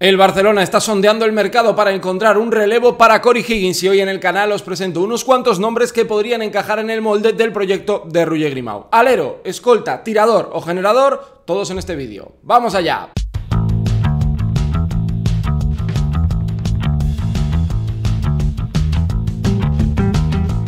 El Barcelona está sondeando el mercado para encontrar un relevo para Cory Higgins y hoy en el canal os presento unos cuantos nombres que podrían encajar en el molde del proyecto de Ruye grimaud Alero, escolta, tirador o generador, todos en este vídeo. ¡Vamos allá!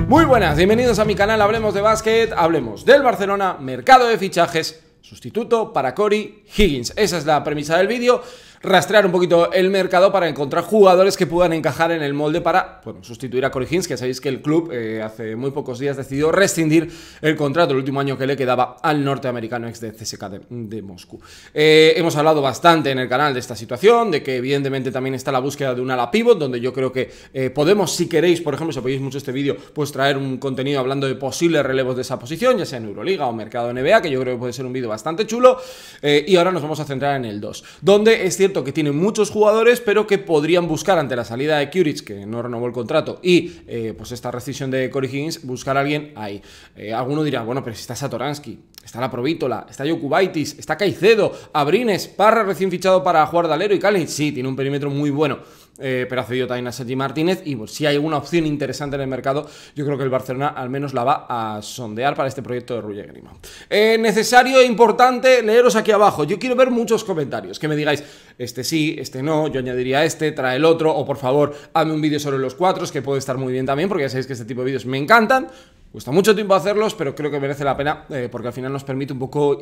Muy buenas, bienvenidos a mi canal Hablemos de Básquet, hablemos del Barcelona, mercado de fichajes, sustituto para Cory Higgins. Esa es la premisa del vídeo rastrear un poquito el mercado para encontrar jugadores que puedan encajar en el molde para sustituir a Corey que sabéis que el club eh, hace muy pocos días decidió rescindir el contrato, el último año que le quedaba al norteamericano ex de CSK de, Moscú. Eh, hemos hablado bastante en el canal de esta situación, de que evidentemente también está la búsqueda de un ala pivot, donde yo creo que eh, podemos, si queréis, por ejemplo, si apoyáis mucho este vídeo, pues traer un contenido hablando de posibles relevos de esa posición, ya sea en Euroliga o Mercado NBA, que yo creo que puede ser un vídeo bastante chulo. y ahora nos vamos a centrar en el 2, donde este cierto que tiene muchos jugadores, pero que podrían buscar ante la salida de Curic, que no renovó el contrato, y eh, pues esta rescisión de Corey Higgins, buscar a alguien ahí. Eh, alguno dirá, bueno, pero si está Satoransky, está la Provítola, está Yokubaitis, está Caicedo, Abrines, Parra recién fichado para jugar y Cali. Sí, tiene un perímetro muy bueno eh, pero ha cedido también a Sergi Martínez y si hay alguna opción interesante en el mercado, yo creo que el Barcelona al menos la va a sondear para este proyecto de Ruye Grima. Eh, necesario e importante leeros aquí abajo. Yo quiero ver muchos comentarios, que me digáis, este sí, este no, yo añadiría este, trae el otro, o por favor, hazme un vídeo sobre los cuatro, que puede estar muy bien también, porque ya sabéis que este tipo de vídeos me encantan. Cuesta mucho tiempo hacerlos, pero creo que merece la pena eh, porque al final nos permite un poco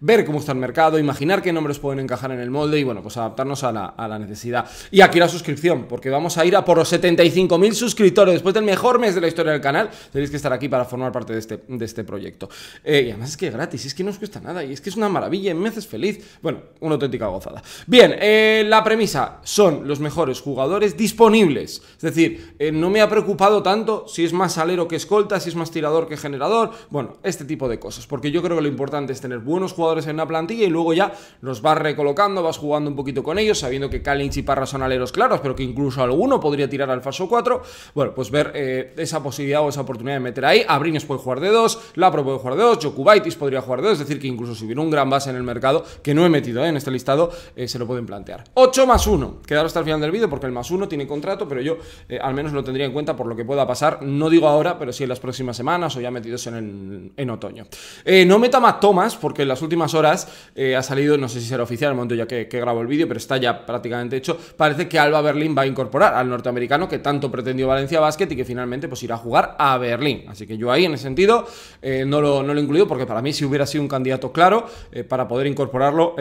ver cómo está el mercado, imaginar qué nombres pueden encajar en el molde y bueno, pues adaptarnos a la, necesidad. Y aquí la suscripción, porque vamos a ir a por los 75.000 suscriptores después del mejor mes de la historia del canal. Tenéis que estar aquí para formar parte de este, de este proyecto. Eh, y además es que es gratis, es que no os cuesta nada y es que es una maravilla, en meses feliz. Bueno, una auténtica gozada. Bien, eh, la premisa son los mejores jugadores disponibles. Es decir, no me ha preocupado tanto si es más alero que escolta, si es más tirador que generador, bueno, este tipo de cosas, porque yo creo que lo importante es tener buenos jugadores en una plantilla y luego ya los vas recolocando, vas jugando un poquito con ellos, sabiendo que Kalinch y Parra son aleros claros, pero que incluso alguno podría tirar al falso 4, bueno, pues ver eh, esa posibilidad o esa oportunidad de meter ahí, Abrines puede jugar de 2, Lapro puede jugar de 2, Jokubaitis podría jugar de 2, es decir, que incluso si hubiera un gran base en el mercado, que no he metido eh, en este listado, eh, se lo pueden plantear. 8 más 1, quedaros hasta el final del vídeo porque el más 1 tiene contrato, pero yo al menos lo tendría en cuenta por lo que pueda pasar, no digo ahora, pero si en las próximas semanas o ya metidos en, en otoño. Eh, no meta más tomas porque en las últimas horas eh, ha salido, no sé si será oficial al momento ya que, grabo el vídeo, pero está ya prácticamente hecho. Parece que Alba Berlín va a incorporar al norteamericano que tanto pretendió Valencia Basket y que finalmente pues irá a jugar a Berlín. Así que yo ahí en ese sentido eh, no, lo, no lo he incluido porque para mí si hubiera sido un candidato claro para poder incorporarlo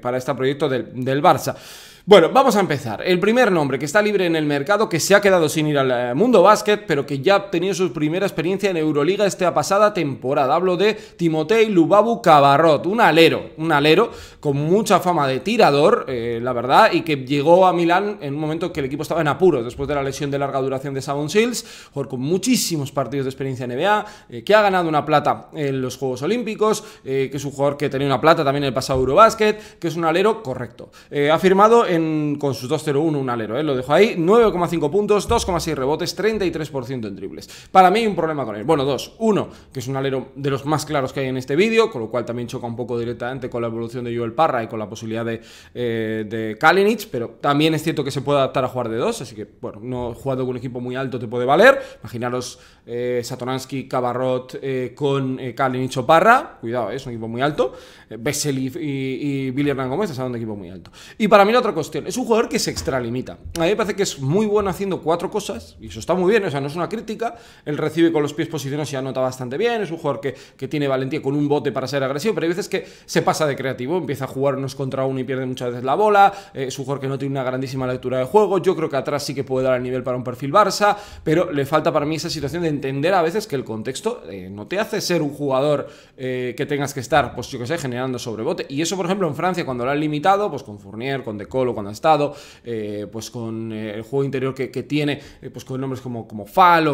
para este proyecto del, del Barça. Bueno, vamos a empezar. El primer nombre que está libre en el mercado, que se ha quedado sin ir al eh, mundo básquet, pero que ya ha tenido su primera experiencia en Euroliga esta pasada temporada. Hablo de Timotei Lubabu Cabarrot, un alero, un alero con mucha fama de tirador, eh, la verdad, y que llegó a Milán en un momento que el equipo estaba en apuros después de la lesión de larga duración de Savon Shields, con muchísimos partidos de experiencia en NBA, eh, que ha ganado una plata en los Juegos Olímpicos, que es un jugador que tenía una plata también en el pasado Eurobásquet, que es un alero correcto. ha firmado en con sus 2-0-1 un alero, ¿eh? lo dejo ahí. 9,5 puntos, 2,6 rebotes, 33% en triples. Para mí hay un problema con él. Bueno, dos. Uno, que es un alero de los más claros que hay en este vídeo, con lo cual también choca un poco directamente con la evolución de Joel Parra y con la posibilidad de, eh, pero también es cierto que se puede adaptar a jugar de dos, así que, bueno, no jugando con un equipo muy alto te puede valer. Imaginaros eh, Satoransky, eh, con eh, Kalinich o Parra. Cuidado, es un equipo muy alto. Bessel y, y, Billy Hernán Gómez es un equipo muy alto. Y para mí la otra cosa es un jugador que se extralimita. A mí me parece que es muy bueno haciendo cuatro cosas, y eso está muy bien, o sea, no es una crítica. Él recibe con los pies posicionados y anota bastante bien, es un jugador que, tiene valentía con un bote para ser agresivo, pero hay veces que se pasa de creativo, empieza a jugar unos contra uno y pierde muchas veces la bola, eh, es un jugador que no tiene una grandísima lectura de juego, yo creo que atrás sí que puede dar el nivel para un perfil Barça, pero le falta para mí esa situación de entender a veces que el contexto eh, no te hace ser un jugador eh, que tengas que estar, pues yo que sé, generando sobrebote. Y eso, por ejemplo, en Francia, cuando lo han limitado, pues con Fournier, con Decolo, cuando ha estado, eh, pues con eh, el juego interior que, tiene, eh, pues con nombres como, como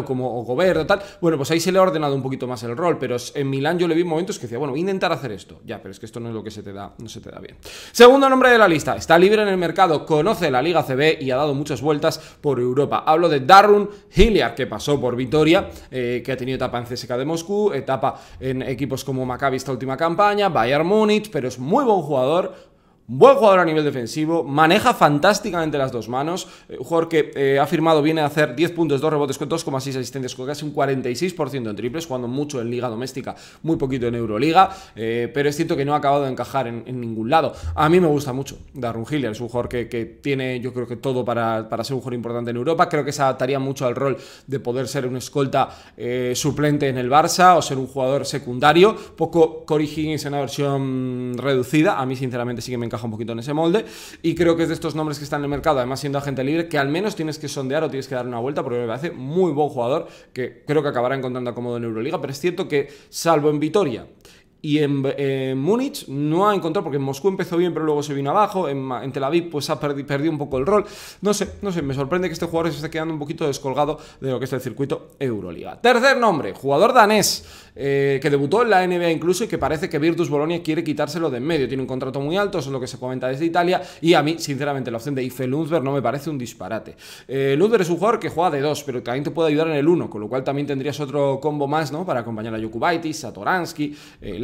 como o tal. Bueno, pues ahí se le ha ordenado un poquito más el rol, pero en Milán yo le vi momentos que decía, bueno, intentar hacer esto. Ya, pero es que esto no es lo que se te da, no se te da bien. Segundo nombre de la lista, está libre en el mercado, conoce la Liga CB y ha dado muchas vueltas por Europa. Hablo de Darun Hilliard, que pasó por Vitoria, que ha tenido etapa en CSK de Moscú, etapa en equipos como Maccabi esta última campaña, Bayern Múnich, pero es muy buen jugador, Buen jugador a nivel defensivo, maneja fantásticamente las dos manos, eh, un jugador que eh, ha firmado viene a hacer 10 puntos, 2 rebotes, con 2,6 asistentes con casi un 46% en triples, jugando mucho en liga doméstica, muy poquito en Euroliga, eh, pero es cierto que no ha acabado de encajar en, ningún lado. A mí me gusta mucho Darren Hiller, es un jugador que, tiene yo creo que todo para, ser un jugador importante en Europa, creo que se adaptaría mucho al rol de poder ser un escolta suplente en el Barça o ser un jugador secundario, poco Cory en una versión reducida, a mí sinceramente sí que me encanta un poquito en ese molde. Y creo que es de estos nombres que están en el mercado, además siendo agente libre, que al menos tienes que sondear o tienes que dar una vuelta, porque me parece muy buen jugador que creo que acabará encontrando acomodo en Euroliga. Pero es cierto que, salvo en Vitoria, y en, Múnich no ha encontrado, porque en Moscú empezó bien, pero luego se vino abajo. En, Tel Aviv, pues ha perdido un poco el rol. No sé, no sé, me sorprende que este jugador se esté quedando un poquito descolgado de lo que es el circuito Euroliga. Tercer nombre, jugador danés, eh, que debutó en la NBA incluso y que parece que Virtus Bolonia quiere quitárselo de en medio. Tiene un contrato muy alto, eso es lo que se comenta desde Italia. Y a mí, sinceramente, la opción de Ife Lundberg no me parece un disparate. Eh, Lundberg es un jugador que juega de dos, pero también te puede ayudar en el uno, con lo cual también tendrías otro combo más, ¿no? Para acompañar a Yokubaitis, a Toransky, eh,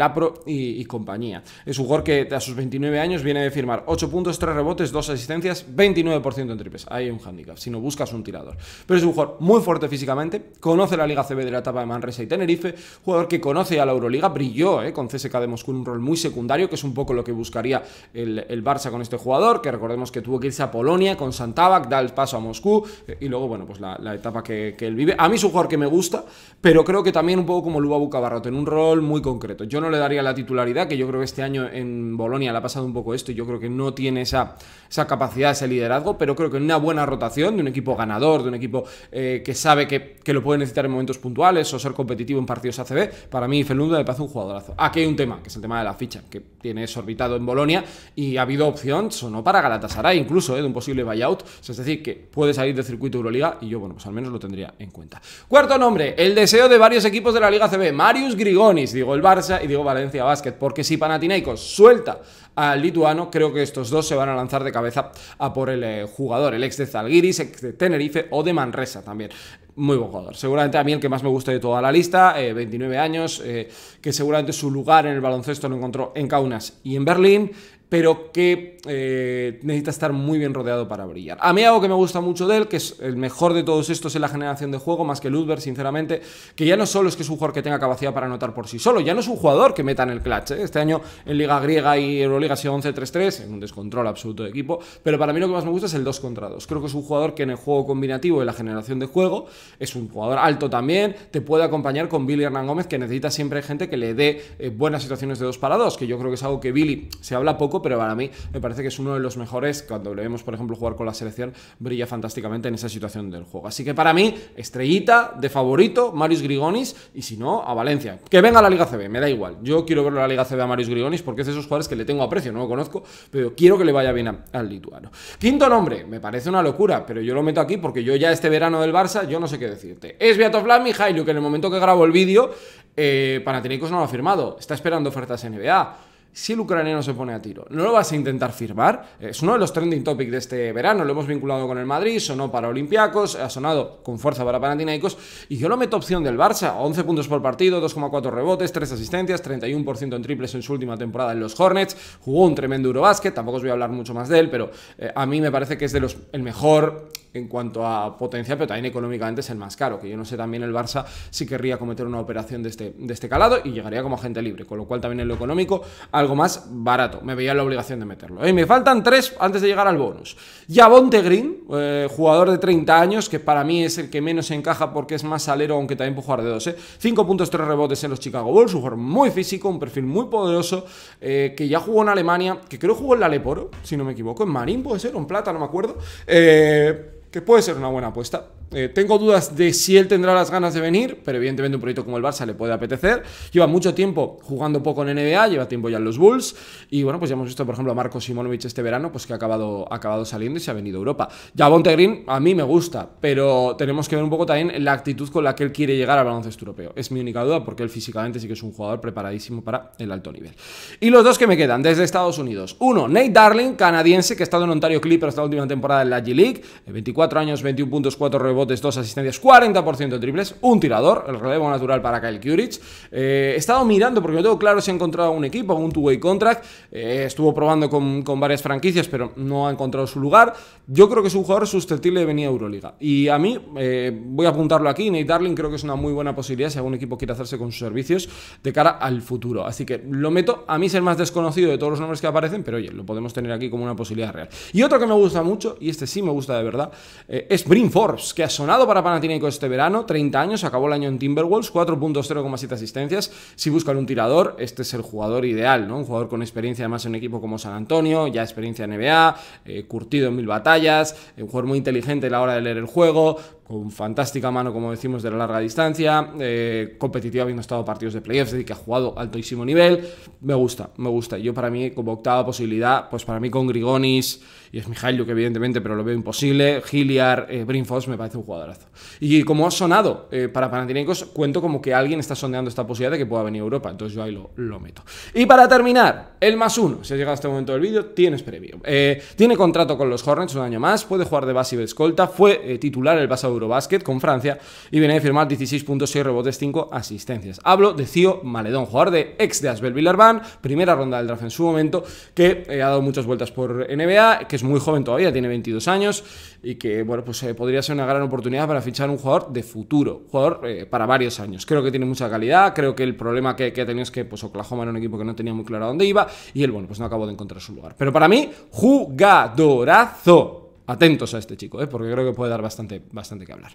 y, compañía. Es un jugador que a sus 29 años viene de firmar 8 puntos, 3 rebotes, 2 asistencias, 29% en triples. hay un handicap, si no buscas un tirador. Pero es un jugador muy fuerte físicamente, conoce la Liga CB de la etapa de Manresa y Tenerife, jugador que conoce a la Euroliga, brilló eh, con CSK de Moscú en un rol muy secundario, que es un poco lo que buscaría el, Barça con este jugador, que recordemos que tuvo que irse a Polonia con Santabak, da el paso a Moscú eh, y luego, bueno, pues la, etapa que, él vive. A mí es un jugador que me gusta, pero creo que también un poco como Luba Bucabarrote, en un rol muy concreto. Yo no le daría la titularidad, que yo creo que este año en Bolonia le ha pasado un poco esto y yo creo que no tiene esa, esa capacidad, ese liderazgo, pero creo que en una buena rotación de un equipo ganador, de un equipo eh, que sabe que, lo puede necesitar en momentos puntuales o ser competitivo en partidos ACB, para mí Felundo le parece un jugadorazo. Aquí hay un tema, que es el tema de la ficha, que tiene orbitado en Bolonia y ha habido opción, no para Galatasaray incluso, eh, de un posible buyout, es decir, que puede salir del circuito Euroliga y yo, bueno, pues al menos lo tendría en cuenta. Cuarto nombre, el deseo de varios equipos de la Liga CB, Marius Grigonis, digo el Barça y digo Valencia Basket, porque si Panathinaikos suelta al lituano, creo que estos dos se van a lanzar de cabeza a por el eh, jugador, el ex de Zalgiris, ex de Tenerife o de Manresa también. Muy buen jugador. Seguramente a mí el que más me gusta de toda la lista, 29 eh, años, eh, que seguramente su lugar en el baloncesto lo encontró en Kaunas y en Berlín pero que eh, necesita estar muy bien rodeado para brillar. A mí algo que me gusta mucho de él, que es el mejor de todos estos en la generación de juego, más que Ludberg, sinceramente, que ya no solo es que es un jugador que tenga capacidad para anotar por sí solo, ya no es un jugador que meta en el clutch. ¿eh? Este año en Liga Griega y Euroliga ha sido 11-3-3, en un descontrol absoluto de equipo, pero para mí lo que más me gusta es el 2 contra 2. Creo que es un jugador que en el juego combinativo de la generación de juego es un jugador alto también, te puede acompañar con Billy Hernán Gómez, que necesita siempre gente que le dé eh, buenas situaciones de 2 para 2, que yo creo que es algo que Billy se habla poco, pero para mí me parece que es uno de los mejores. Cuando le vemos, por ejemplo, jugar con la selección, brilla fantásticamente en esa situación del juego. Así que para mí, estrellita de favorito, Marius Grigonis, y si no, a Valencia. Que venga a la Liga CB, me da igual. Yo quiero ver la Liga CB a Marius Grigonis porque es de esos jugadores que le tengo aprecio, no lo conozco, pero quiero que le vaya bien al lituano. Quinto nombre, me parece una locura, pero yo lo meto aquí porque yo ya este verano del Barça, yo no sé qué decirte. Es Viatoflan Mijailo, que en el momento que grabo el vídeo, eh, Panathinaikos no lo ha firmado. Está esperando ofertas NBA si el ucraniano se pone a tiro? ¿No lo vas a intentar firmar? Es uno de los trending topics de este verano, lo hemos vinculado con el Madrid, sonó para Olympiacos, ha sonado con fuerza para Panathinaikos, y yo lo meto opción del Barça, 11 puntos por partido, 2,4 rebotes, 3 asistencias, 31% en triples en su última temporada en los Hornets, jugó un tremendo Eurobasket, tampoco os voy a hablar mucho más de él, pero eh, a mí me parece que es de los, el mejor en cuanto a potencia, pero también económicamente es el más caro, que yo no sé también el Barça si querría cometer una operación de este, de este calado y llegaría como agente libre, con lo cual también en lo económico algo más barato, me veía la obligación de meterlo. Eh, y me faltan tres antes de llegar al bonus. Yabonte Green, eh, jugador de 30 años, que para mí es el que menos encaja porque es más salero, aunque también puede jugar de dos, 5.3 eh. rebotes en los Chicago Bulls, un jugador muy físico, un perfil muy poderoso, que ya jugó en Alemania, que creo jugó en la Leporo, si no me equivoco, en Marín puede ser, o en Plata, no me acuerdo. Eh, que puede ser una buena apuesta, eh, tengo dudas de si él tendrá las ganas de venir, pero evidentemente un proyecto como el Barça le puede apetecer. Lleva mucho tiempo jugando poco en NBA, lleva tiempo ya en los Bulls. Y bueno, pues ya hemos visto, por ejemplo, a Marco Simonovic este verano, pues que ha acabado, acabado saliendo y se ha venido a Europa. bonte Green a mí me gusta, pero tenemos que ver un poco también la actitud con la que él quiere llegar al baloncesto europeo. Es mi única duda, porque él físicamente sí que es un jugador preparadísimo para el alto nivel. Y los dos que me quedan desde Estados Unidos. Uno, Nate Darling, canadiense, que ha estado en Ontario Clippers la última temporada en la G-League. 24 eh, años, 21 puntos, 4 dos asistencias, 40% de triples, un tirador, el relevo natural para Kyle Curich. Eh, he estado mirando porque yo tengo claro si ha encontrado un equipo, un two-way contract. Eh, estuvo probando con, varias franquicias, pero no ha encontrado su lugar. Yo creo que es un jugador susceptible de venir a Euroliga. Y a mí, eh, voy a apuntarlo aquí, Nate Darling creo que es una muy buena posibilidad si algún equipo quiere hacerse con sus servicios de cara al futuro. Así que lo meto, a mí es el más desconocido de todos los nombres que aparecen, pero oye, lo podemos tener aquí como una posibilidad real. Y otro que me gusta mucho, y este sí me gusta de verdad, es Brin Forbes, que ha sonado para Panathinaikos este verano, 30 años, acabó el año en Timberwolves, 4.0,7 asistencias. Si buscan un tirador, este es el jugador ideal, ¿no? Un jugador con experiencia además en un equipo como San Antonio, ya experiencia en NBA, eh, curtido en mil batallas, un jugador muy inteligente a la hora de leer el juego, con fantástica mano, como decimos, de la larga distancia, eh, competitivo habiendo estado partidos de playoffs, es decir, que ha jugado altísimo nivel. Me gusta, me gusta. Yo para mí, como octava posibilidad, pues para mí con Grigonis y es que evidentemente, pero lo veo imposible. Giliar, eh, Brinfos, me parece un jugadorazo. Y como ha sonado eh, para Panathinaikos, cuento como que alguien está sondeando esta posibilidad de que pueda venir a Europa. Entonces yo ahí lo, meto. Y para terminar, el más uno. Si has llegado a este momento del vídeo, tienes previo. Eh, tiene contrato con los Hornets un año más, puede jugar de base y de escolta, fue eh, titular el pasado Eurobasket con Francia y viene a firmar 16.6 rebotes, 5 asistencias. Hablo de Cío Maledón, jugador de ex de Asbel Villarban, primera ronda del draft en su momento, que ha dado muchas vueltas por NBA, que es muy joven todavía, tiene 22 años y que, bueno, pues podría ser una gran oportunidad para fichar un jugador de futuro, jugador eh, para varios años. Creo que tiene mucha calidad, creo que el problema que, ha tenido es que pues, Oklahoma era un equipo que no tenía muy claro a dónde iba y él, bueno, pues no acabó de encontrar su lugar. Pero para mí, jugadorazo. Atentos a este chico, eh, porque creo que puede dar bastante, bastante que hablar.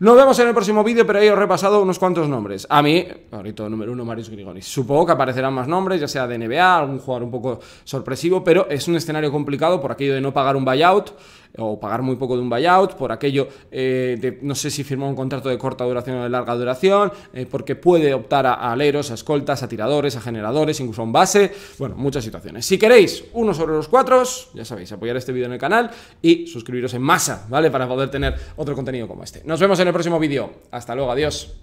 Nos vemos en el próximo vídeo, pero ahí os he repasado unos cuantos nombres. A mí, ahorita número uno, Marius Grigonis. Supongo que aparecerán más nombres, ya sea de NBA, algún jugador un poco sorpresivo, pero es un escenario complicado por aquello de no pagar un buyout o pagar muy poco de un buyout, por aquello eh, de no sé si firmó un contrato de corta duración o de larga duración, eh, porque puede optar a, a, aleros, a escoltas, a tiradores, a generadores, incluso a un base, bueno, muchas situaciones. Si queréis uno sobre los cuatro, ya sabéis, apoyar este vídeo en el canal y suscribiros en masa, ¿vale? Para poder tener otro contenido como este. Nos vemos en el próximo vídeo. Hasta luego, adiós.